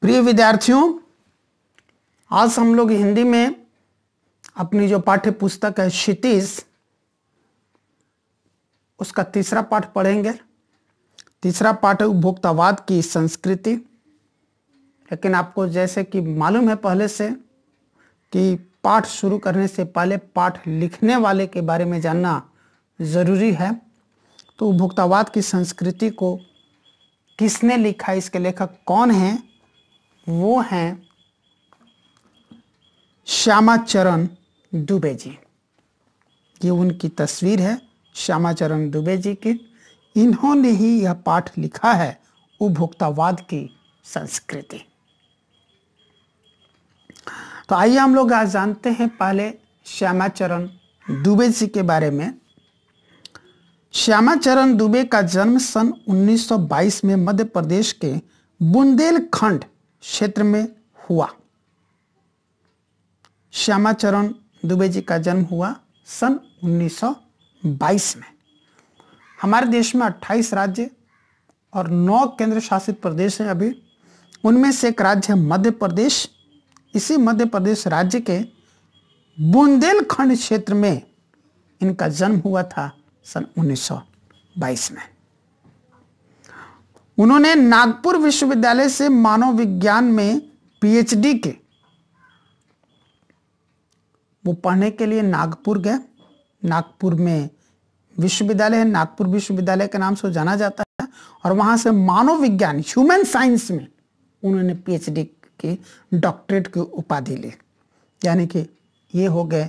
प्रिय विद्यार्थियों आज हम लोग हिंदी में अपनी जो पाठ्य पुस्तक है क्षितिज उसका तीसरा पाठ पढ़ेंगे तीसरा पाठ है उपभोक्तावाद की संस्कृति लेकिन आपको जैसे कि मालूम है पहले से कि पाठ शुरू करने से पहले पाठ लिखने वाले के बारे में जानना ज़रूरी है तो उपभोक्तावाद की संस्कृति को किसने लिखा इसके लेखक कौन हैं वो हैं श्यामाचरण दुबे जी ये उनकी तस्वीर है श्यामाचरण दुबे जी की इन्होंने ही यह पाठ लिखा है उपभोक्तावाद की संस्कृति तो आइए हम लोग आज जानते हैं पहले श्यामाचरण दुबे जी के बारे में श्यामाचरण दुबे का जन्म सन 1922 में मध्य प्रदेश के बुंदेलखंड क्षेत्र में हुआ श्यामाचरण दुबे जी का जन्म हुआ सन 1922 में हमारे देश में 28 राज्य और 9 केंद्र शासित प्रदेश हैं अभी उनमें से एक राज्य है मध्य प्रदेश इसी मध्य प्रदेश राज्य के बुंदेलखंड क्षेत्र में इनका जन्म हुआ था सन 1922 में उन्होंने नागपुर विश्वविद्यालय से मानव विज्ञान में पीएचडी के वो पढ़ने के लिए नागपुर गए नागपुर में विश्वविद्यालय है नागपुर विश्वविद्यालय के नाम से जाना जाता है और वहां से मानव विज्ञान ह्यूमन साइंस में उन्होंने पीएचडी की डॉक्टरेट की उपाधि ली यानी कि ये हो गए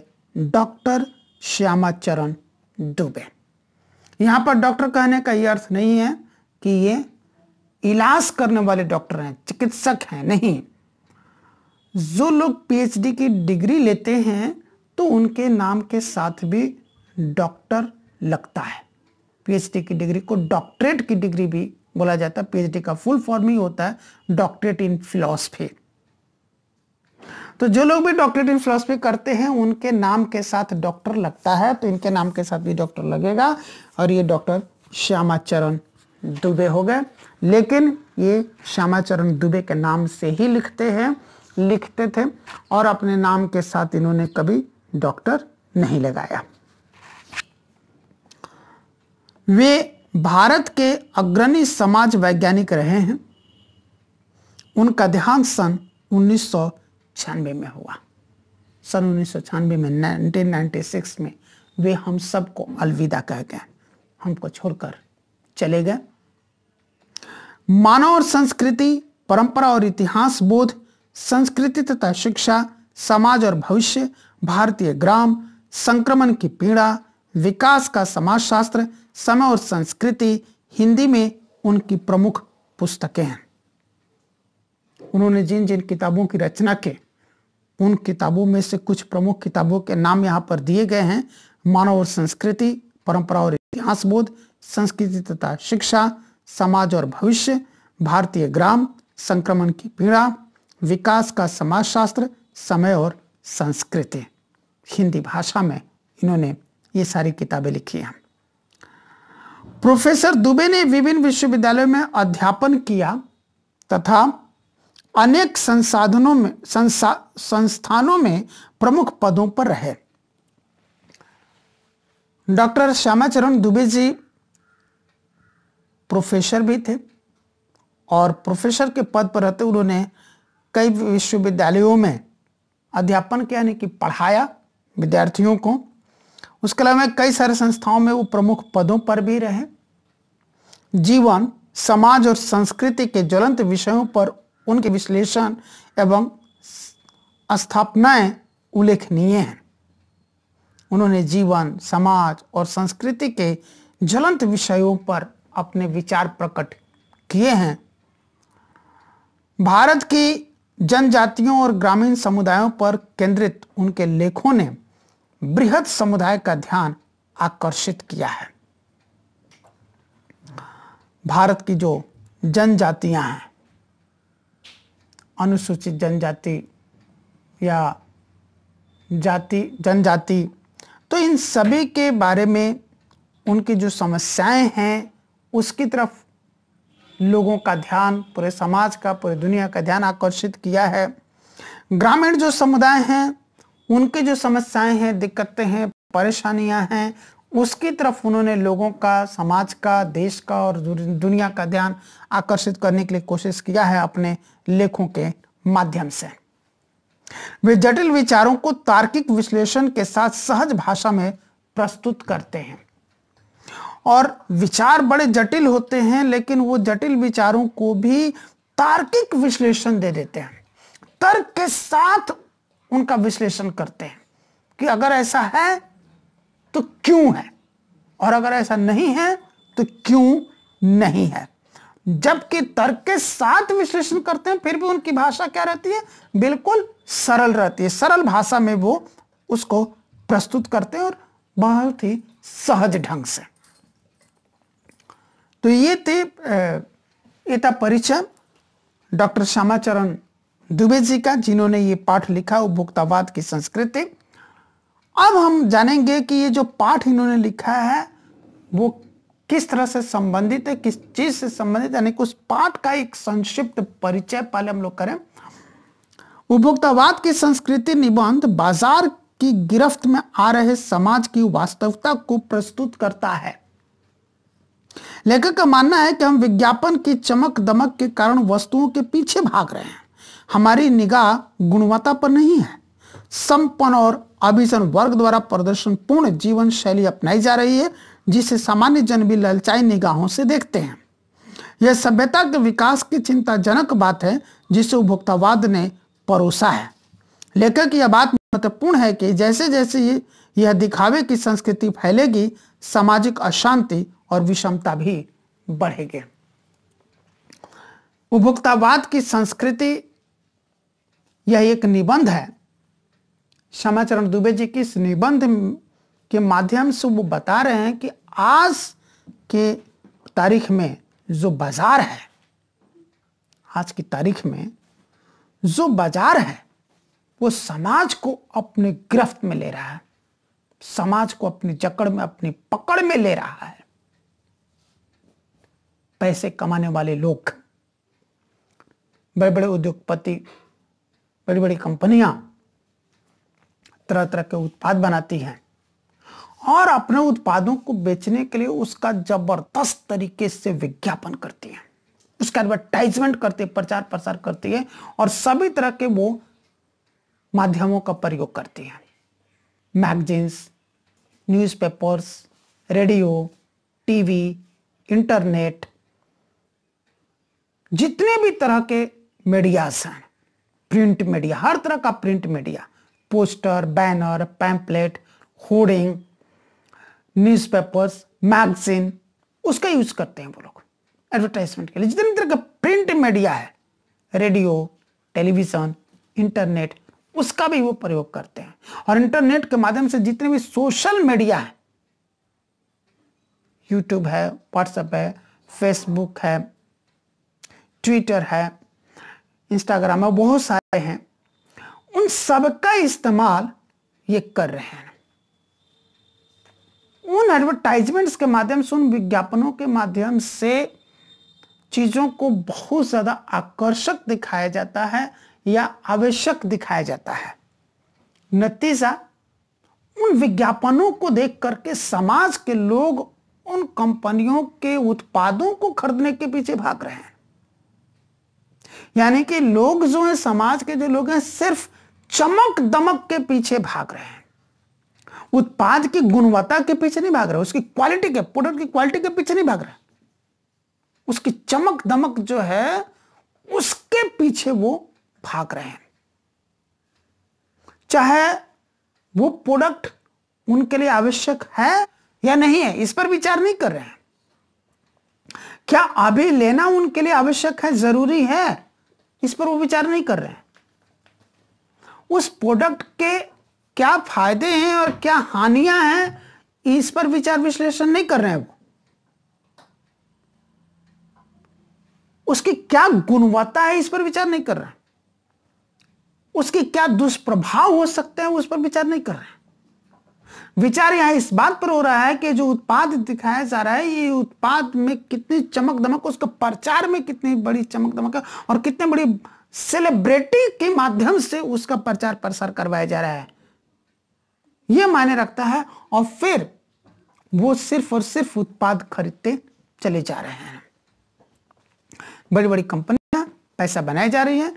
डॉक्टर श्यामाचरण दुबे यहाँ पर डॉक्टर कहने का ये अर्थ नहीं है कि ये इलाज करने वाले डॉक्टर हैं चिकित्सक हैं नहीं जो लोग पीएचडी की डिग्री लेते हैं तो उनके नाम के साथ भी डॉक्टर लगता है पीएचडी की डिग्री को डॉक्टरेट की डिग्री भी बोला जाता है पीएचडी का फुल फॉर्म ही होता है डॉक्टरेट इन फिलोसफी तो जो लोग भी डॉक्टरेट इन फिलोसफी करते हैं उनके नाम के साथ डॉक्टर लगता है तो इनके नाम के साथ भी डॉक्टर लगेगा और ये डॉक्टर श्यामाचरण दुबे हो गए लेकिन ये श्यामाचरण दुबे के नाम से ही लिखते हैं लिखते थे और अपने नाम के साथ इन्होंने कभी डॉक्टर नहीं लगाया वे भारत के अग्रणी समाज वैज्ञानिक रहे हैं उनका देहांत सन उन्नीस में हुआ सन उन्नीस में 1996 में वे हम सबको अलविदा कह गए हमको छोड़कर चले गए मानव और संस्कृति परंपरा और इतिहास बोध संस्कृति तथा शिक्षा समाज और भविष्य भारतीय ग्राम संक्रमण की पीड़ा विकास का समाजशास्त्र समय और संस्कृति हिंदी में उनकी प्रमुख पुस्तकें हैं उन्होंने जिन जिन किताबों की रचना के उन किताबों में से कुछ प्रमुख किताबों के नाम यहाँ पर दिए गए हैं मानव और संस्कृति परंपरा और इतिहास बोध संस्कृति तथा शिक्षा समाज और भविष्य भारतीय ग्राम संक्रमण की पीड़ा विकास का समाजशास्त्र समय और संस्कृति हिंदी भाषा में इन्होंने ये सारी किताबें लिखी हैं प्रोफेसर दुबे ने विभिन्न विश्वविद्यालयों में अध्यापन किया तथा अनेक संसाधनों में संसा, संस्थानों में प्रमुख पदों पर रहे डॉक्टर श्यामाचरण दुबे जी प्रोफेसर भी थे और प्रोफेसर के पद पर रहते उन्होंने कई विश्वविद्यालयों में अध्यापन किया यानी कि पढ़ाया विद्यार्थियों को उसके अलावा कई सारे संस्थाओं में वो प्रमुख पदों पर भी रहे जीवन समाज और संस्कृति के ज्वलंत विषयों पर उनके विश्लेषण एवं स्थापनाएं उल्लेखनीय हैं उन्होंने जीवन समाज और संस्कृति के ज्वलंत विषयों पर अपने विचार प्रकट किए हैं भारत की जनजातियों और ग्रामीण समुदायों पर केंद्रित उनके लेखों ने बृहद समुदाय का ध्यान आकर्षित किया है भारत की जो जनजातियां हैं अनुसूचित जनजाति या जाति जनजाति तो इन सभी के बारे में उनकी जो समस्याएं हैं उसकी तरफ लोगों का ध्यान पूरे समाज का पूरे दुनिया का ध्यान आकर्षित किया है ग्रामीण जो समुदाय हैं उनके जो समस्याएं हैं दिक्कतें हैं परेशानियां हैं उसकी तरफ उन्होंने लोगों का समाज का देश का और दुनिया का ध्यान आकर्षित करने के लिए कोशिश किया है अपने लेखों के माध्यम से वे जटिल विचारों को तार्किक विश्लेषण के साथ सहज भाषा में प्रस्तुत करते हैं और विचार बड़े जटिल होते हैं लेकिन वो जटिल विचारों को भी तार्किक विश्लेषण दे देते हैं तर्क के साथ उनका विश्लेषण करते हैं कि अगर ऐसा है तो क्यों है और अगर ऐसा नहीं है तो क्यों नहीं है जबकि तर्क के साथ विश्लेषण करते हैं फिर भी उनकी भाषा क्या रहती है बिल्कुल सरल रहती है सरल भाषा में वो उसको प्रस्तुत करते हैं और बहुत ही सहज ढंग से तो ये थे ये परिचय डॉक्टर श्यामाचरण दुबे जी का जिन्होंने ये पाठ लिखा उपभोक्तावाद की संस्कृति अब हम जानेंगे कि ये जो पाठ इन्होंने लिखा है वो किस तरह से संबंधित है किस चीज से संबंधित यानी उस पाठ का एक संक्षिप्त परिचय पहले हम लोग करें उपभोक्तावाद की संस्कृति निबंध बाजार की गिरफ्त में आ रहे समाज की वास्तविकता को प्रस्तुत करता है लेखक का मानना है कि हम विज्ञापन की चमक दमक के कारण वस्तुओं के पीछे भाग रहे हैं हमारी निगाह गुणवत्ता पर नहीं है संपन्न और अभिजन वर्ग द्वारा प्रदर्शन पूर्ण जीवन शैली अपनाई जा रही है जिसे सामान्य जन भी ललचाई निगाहों से देखते हैं यह सभ्यता के विकास की चिंताजनक बात है जिसे उपभोक्तावाद ने परोसा है लेखक यह बात महत्वपूर्ण है कि जैसे जैसे यह दिखावे की संस्कृति फैलेगी सामाजिक अशांति और विषमता भी बढ़ेगी उपभोक्तावाद की संस्कृति यह एक निबंध है श्यामाचरण दुबे जी की इस निबंध के माध्यम से वो बता रहे हैं कि आज के तारीख में जो बाजार है आज की तारीख में जो बाजार है वो समाज को अपने गिरफ्त में ले रहा है समाज को अपनी जकड़ में अपनी पकड़ में ले रहा है पैसे कमाने वाले लोग बड़े बड़े उद्योगपति बड़ी बड़ी कंपनियां तरह तरह के उत्पाद बनाती हैं और अपने उत्पादों को बेचने के लिए उसका जबरदस्त तरीके से विज्ञापन करती हैं उसका एडवर्टाइजमेंट करती है प्रचार प्रसार करती है और सभी तरह के वो माध्यमों का प्रयोग करती हैं magazines newspapers radio TV internet जितने भी तरह के मीडिया हैं प्रिंट मीडिया हर तरह का print media poster banner pamphlet hoarding newspapers magazine उसका यूज करते हैं वो लोग एडवर्टाइजमेंट के लिए जितने तरह का प्रिंट मीडिया है रेडियो टेलीविज़न इंटरनेट उसका भी वो प्रयोग करते हैं और इंटरनेट के माध्यम से जितने भी सोशल मीडिया है यूट्यूब है व्हाट्सएप है फेसबुक है ट्विटर है इंस्टाग्राम है बहुत सारे हैं उन सब का इस्तेमाल ये कर रहे हैं उन एडवर्टाइजमेंट्स के माध्यम से उन विज्ञापनों के माध्यम से चीजों को बहुत ज्यादा आकर्षक दिखाया जाता है या आवश्यक दिखाया जाता है नतीजा उन विज्ञापनों को देख करके समाज के लोग उन कंपनियों के उत्पादों को खरीदने के पीछे भाग रहे हैं यानी कि लोग जो हैं समाज के जो लोग हैं सिर्फ चमक दमक के पीछे भाग रहे हैं उत्पाद की गुणवत्ता के पीछे नहीं भाग रहे उसकी क्वालिटी के प्रोडक्ट की क्वालिटी के पीछे नहीं भाग रहे उसकी चमक दमक जो है उसके पीछे वो भाग रहे हैं चाहे वो प्रोडक्ट उनके लिए आवश्यक है या नहीं है इस पर विचार नहीं कर रहे हैं क्या अभी लेना उनके लिए आवश्यक है जरूरी है इस पर वो विचार नहीं कर रहे हैं उस प्रोडक्ट के क्या फायदे हैं और क्या हानियां हैं इस पर विचार विश्लेषण नहीं कर रहे हैं वो उसकी क्या गुणवत्ता है इस पर विचार नहीं कर रहे हैं उसके क्या दुष्प्रभाव हो सकते हैं उस पर विचार नहीं कर रहे हैं विचार यहाँ इस बात पर हो रहा है कि जो उत्पाद दिखाया जा रहा है ये उत्पाद में कितनी चमक दमक उसके प्रचार में कितनी बड़ी चमक दमक है और कितने बड़ी सेलिब्रिटी के माध्यम से उसका प्रचार प्रसार करवाया जा रहा है ये मायने रखता है और फिर वो सिर्फ और सिर्फ उत्पाद खरीदते चले जा रहे हैं बड़ी बड़ी कंपनियां पैसा बनाई जा रही है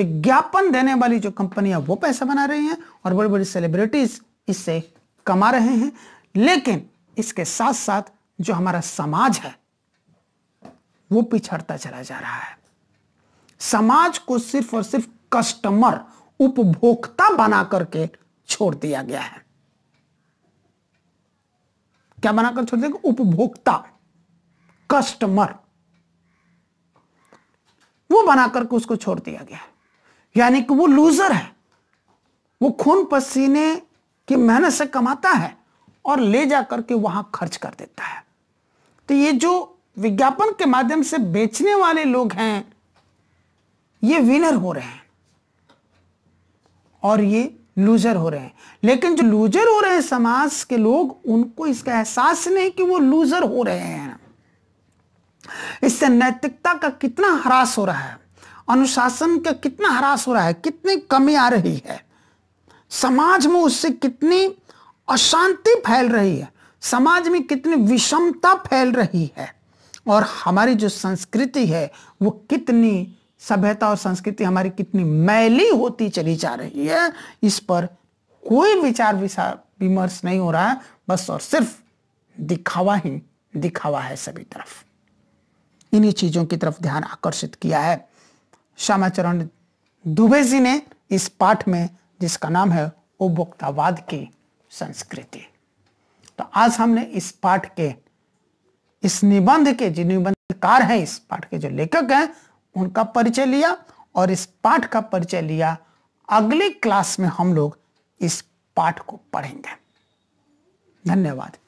विज्ञापन देने वाली जो कंपनियां वो पैसा बना रही हैं और बड़ी बड़ी सेलिब्रिटीज इससे कमा रहे हैं लेकिन इसके साथ साथ जो हमारा समाज है वो पिछड़ता चला जा रहा है समाज को सिर्फ और सिर्फ कस्टमर उपभोक्ता बना करके छोड़ दिया गया है क्या बनाकर छोड़ दिया उपभोक्ता कस्टमर वो बना करके उसको छोड़ दिया गया है यानी कि वो लूजर है वो खून पसीने कि मेहनत से कमाता है और ले जा करके वहां खर्च कर देता है तो ये जो विज्ञापन के माध्यम से बेचने वाले लोग हैं ये विनर हो रहे हैं और ये लूजर हो रहे हैं लेकिन जो लूजर हो रहे हैं समाज के लोग उनको इसका एहसास नहीं कि वो लूजर हो रहे हैं इससे नैतिकता का कितना ह्रास हो रहा है अनुशासन का कितना ह्रास हो रहा है कितनी कमी आ रही है समाज में उससे कितनी अशांति फैल रही है समाज में कितनी विषमता फैल रही है और हमारी जो संस्कृति है वो कितनी सभ्यता और संस्कृति हमारी कितनी मैली होती चली जा रही है इस पर कोई विचार विमर्श नहीं हो रहा है बस और सिर्फ दिखावा ही दिखावा है सभी तरफ इन्हीं चीजों की तरफ ध्यान आकर्षित किया है श्यामाचरण दुबे जी ने इस पाठ में जिसका नाम है उपभोक्तावाद की संस्कृति तो आज हमने इस पाठ के इस निबंध के जो निबंधकार हैं इस पाठ के जो लेखक हैं उनका परिचय लिया और इस पाठ का परिचय लिया अगली क्लास में हम लोग इस पाठ को पढ़ेंगे धन्यवाद